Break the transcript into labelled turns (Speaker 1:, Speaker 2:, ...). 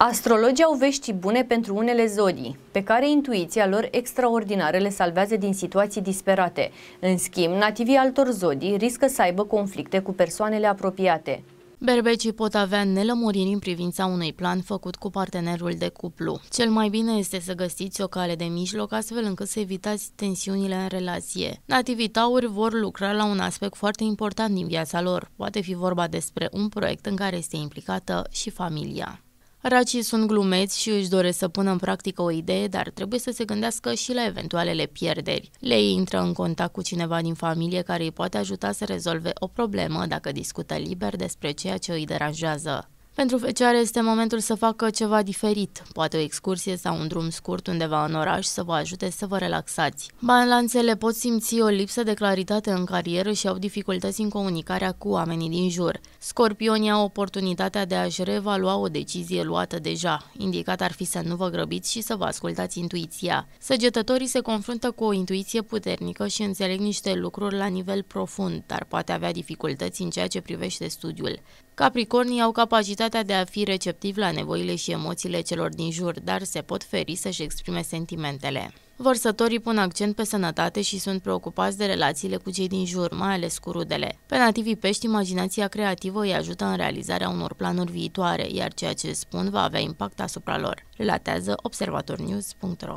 Speaker 1: Astrologii au vești bune pentru unele zodii, pe care intuiția lor extraordinară le salvează din situații disperate. În schimb, nativii altor zodii riscă să aibă conflicte cu persoanele apropiate.
Speaker 2: Berbecii pot avea nelămuriri în privința unui plan făcut cu partenerul de cuplu. Cel mai bine este să găsiți o cale de mijloc astfel încât să evitați tensiunile în relație. Nativii tauri vor lucra la un aspect foarte important din viața lor. Poate fi vorba despre un proiect în care este implicată și familia. Racii sunt glumeți și își doresc să pună în practică o idee, dar trebuie să se gândească și la eventualele pierderi. Le intră în contact cu cineva din familie care îi poate ajuta să rezolve o problemă dacă discută liber despre ceea ce îi deranjează. Pentru fecioare este momentul să facă ceva diferit, poate o excursie sau un drum scurt undeva în oraș să vă ajute să vă relaxați. Balanțele pot simți o lipsă de claritate în carieră și au dificultăți în comunicarea cu oamenii din jur. Scorpionii au oportunitatea de a-și reevalua o decizie luată deja. Indicat ar fi să nu vă grăbiți și să vă ascultați intuiția. Săgetătorii se confruntă cu o intuiție puternică și înțeleg niște lucruri la nivel profund, dar poate avea dificultăți în ceea ce privește studiul. Capricornii au capacitatea capacitatea de a fi receptiv la nevoile și emoțiile celor din jur, dar se pot feri să-și exprime sentimentele. Vărsătorii pun accent pe sănătate și sunt preocupați de relațiile cu cei din jur, mai ales cu rudele. Pe nativii pești, imaginația creativă îi ajută în realizarea unor planuri viitoare, iar ceea ce spun va avea impact asupra lor, relatează observatornews.ro.